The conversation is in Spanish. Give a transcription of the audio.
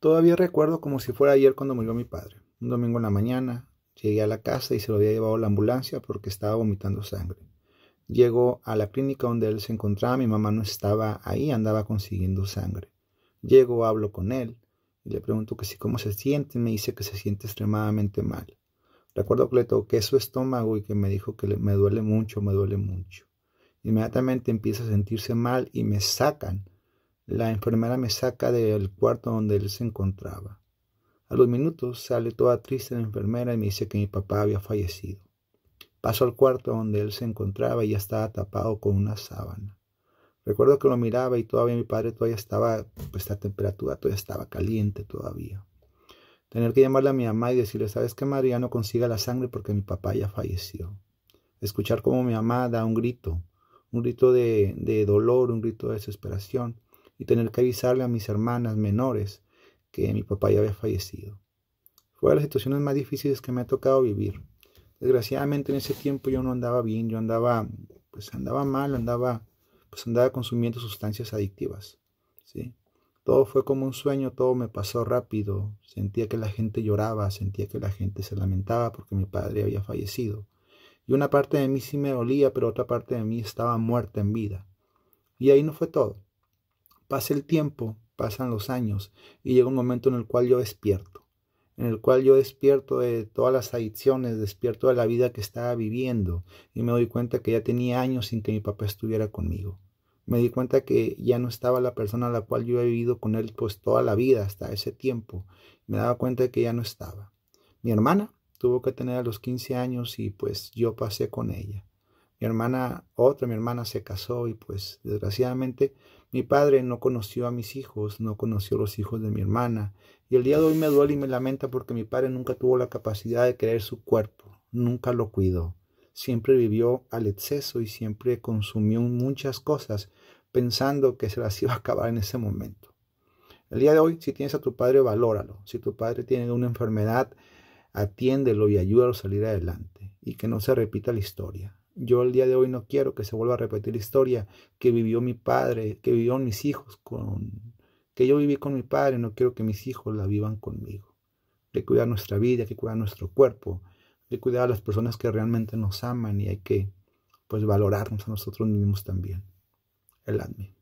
Todavía recuerdo como si fuera ayer cuando murió mi padre. Un domingo en la mañana, llegué a la casa y se lo había llevado la ambulancia porque estaba vomitando sangre. Llego a la clínica donde él se encontraba, mi mamá no estaba ahí, andaba consiguiendo sangre. Llego, hablo con él y le pregunto que si cómo se siente, me dice que se siente extremadamente mal. Recuerdo que le toqué su estómago y que me dijo que me duele mucho, me duele mucho. Inmediatamente empieza a sentirse mal y me sacan la enfermera me saca del cuarto donde él se encontraba. A los minutos sale toda triste la enfermera y me dice que mi papá había fallecido. Paso al cuarto donde él se encontraba y ya estaba tapado con una sábana. Recuerdo que lo miraba y todavía mi padre todavía estaba, pues la temperatura todavía estaba caliente todavía. Tener que llamarle a mi mamá y decirle, ¿sabes qué, María? No consiga la sangre porque mi papá ya falleció. Escuchar cómo mi mamá da un grito, un grito de, de dolor, un grito de desesperación y tener que avisarle a mis hermanas menores que mi papá ya había fallecido. Fue de las situaciones más difíciles que me ha tocado vivir. Desgraciadamente en ese tiempo yo no andaba bien, yo andaba, pues andaba mal, andaba, pues andaba consumiendo sustancias adictivas, ¿sí? Todo fue como un sueño, todo me pasó rápido. Sentía que la gente lloraba, sentía que la gente se lamentaba porque mi padre había fallecido. Y una parte de mí sí me dolía, pero otra parte de mí estaba muerta en vida. Y ahí no fue todo. Pasa el tiempo, pasan los años y llega un momento en el cual yo despierto, en el cual yo despierto de todas las adicciones, despierto de la vida que estaba viviendo y me doy cuenta que ya tenía años sin que mi papá estuviera conmigo. Me di cuenta que ya no estaba la persona a la cual yo he vivido con él pues toda la vida hasta ese tiempo. Me daba cuenta de que ya no estaba. Mi hermana tuvo que tener a los 15 años y pues yo pasé con ella. Mi hermana, otra mi hermana se casó y pues desgraciadamente mi padre no conoció a mis hijos, no conoció los hijos de mi hermana. Y el día de hoy me duele y me lamenta porque mi padre nunca tuvo la capacidad de creer su cuerpo, nunca lo cuidó. Siempre vivió al exceso y siempre consumió muchas cosas pensando que se las iba a acabar en ese momento. El día de hoy, si tienes a tu padre, valóralo. Si tu padre tiene una enfermedad, atiéndelo y ayúdalo a salir adelante y que no se repita la historia. Yo el día de hoy no quiero que se vuelva a repetir la historia que vivió mi padre, que vivieron mis hijos con que yo viví con mi padre, no quiero que mis hijos la vivan conmigo. Hay que cuidar nuestra vida, hay que cuidar nuestro cuerpo, hay que cuidar a las personas que realmente nos aman y hay que pues valorarnos a nosotros mismos también. El admin.